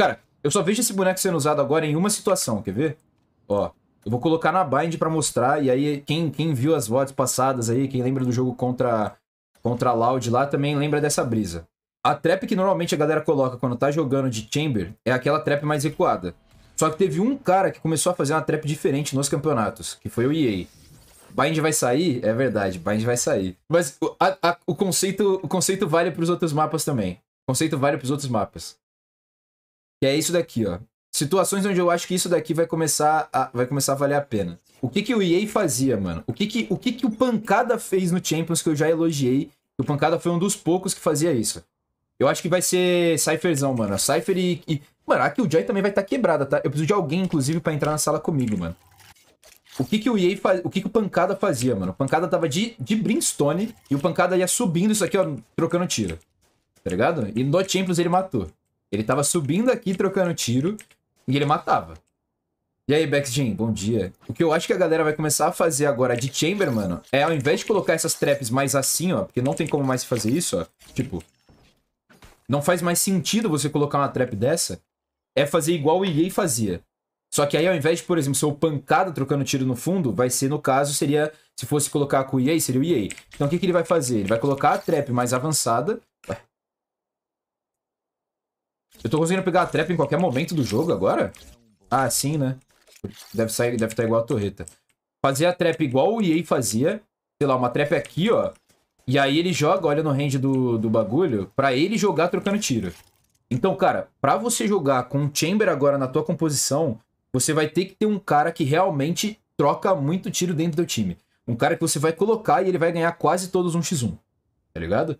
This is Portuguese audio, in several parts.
Cara, eu só vejo esse boneco sendo usado agora em uma situação, quer ver? Ó, eu vou colocar na bind para mostrar, e aí quem, quem viu as VODs passadas aí, quem lembra do jogo contra, contra a Loud lá, também lembra dessa brisa. A trap que normalmente a galera coloca quando tá jogando de Chamber é aquela trap mais recuada. Só que teve um cara que começou a fazer uma trap diferente nos campeonatos, que foi o EA. Bind vai sair? É verdade, Bind vai sair. Mas a, a, o, conceito, o conceito vale para os outros mapas também. O conceito vale para os outros mapas. Que é isso daqui, ó. Situações onde eu acho que isso daqui vai começar a, vai começar a valer a pena. O que que o EA fazia, mano? O que que o, que que o Pancada fez no Champions que eu já elogiei? O Pancada foi um dos poucos que fazia isso. Eu acho que vai ser Cypherzão, mano. A Cypher e, e... Mano, o jai também vai estar tá quebrada, tá? Eu preciso de alguém, inclusive, para entrar na sala comigo, mano. O que que o EA faz... O que que o Pancada fazia, mano? O Pancada tava de, de Brimstone e o Pancada ia subindo isso aqui, ó, trocando tiro. Tá ligado? E no Champions ele matou. Ele tava subindo aqui, trocando tiro, e ele matava. E aí, Bexgen, bom dia. O que eu acho que a galera vai começar a fazer agora de Chamber, mano, é ao invés de colocar essas traps mais assim, ó, porque não tem como mais fazer isso, ó, tipo... Não faz mais sentido você colocar uma trap dessa, é fazer igual o EA fazia. Só que aí, ao invés de, por exemplo, ser o pancada trocando tiro no fundo, vai ser, no caso, seria. Se fosse colocar com o EA, seria o EA. Então o que, que ele vai fazer? Ele vai colocar a trap mais avançada, eu tô conseguindo pegar a trap em qualquer momento do jogo agora? Ah, sim, né? Deve sair, deve estar tá igual a torreta. Fazer a trap igual o EA fazia. Sei lá, uma trap aqui, ó. E aí ele joga, olha no range do, do bagulho, pra ele jogar trocando tiro. Então, cara, pra você jogar com o Chamber agora na tua composição, você vai ter que ter um cara que realmente troca muito tiro dentro do time. Um cara que você vai colocar e ele vai ganhar quase todos um x 1 tá ligado?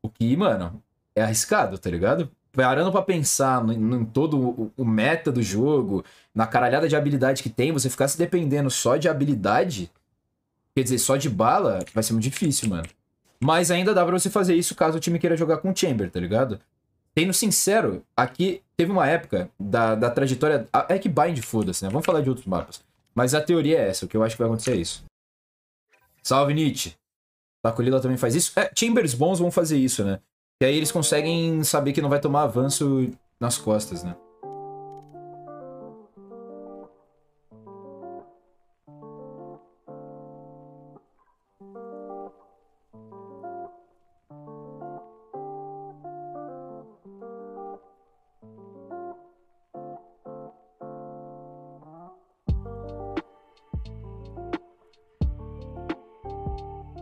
O que, mano, é arriscado, tá ligado? parando para pensar em todo o, o meta do jogo, na caralhada de habilidade que tem, você ficar se dependendo só de habilidade, quer dizer, só de bala, vai ser muito difícil, mano. Mas ainda dá pra você fazer isso caso o time queira jogar com o Chamber, tá ligado? Tendo sincero, aqui teve uma época da, da trajetória. É que bind, foda-se, né? Vamos falar de outros mapas. Mas a teoria é essa, o que eu acho que vai acontecer é isso. Salve, Nietzsche! Tacolila também faz isso. É, Chambers bons vão fazer isso, né? E aí eles conseguem saber que não vai tomar avanço nas costas, né?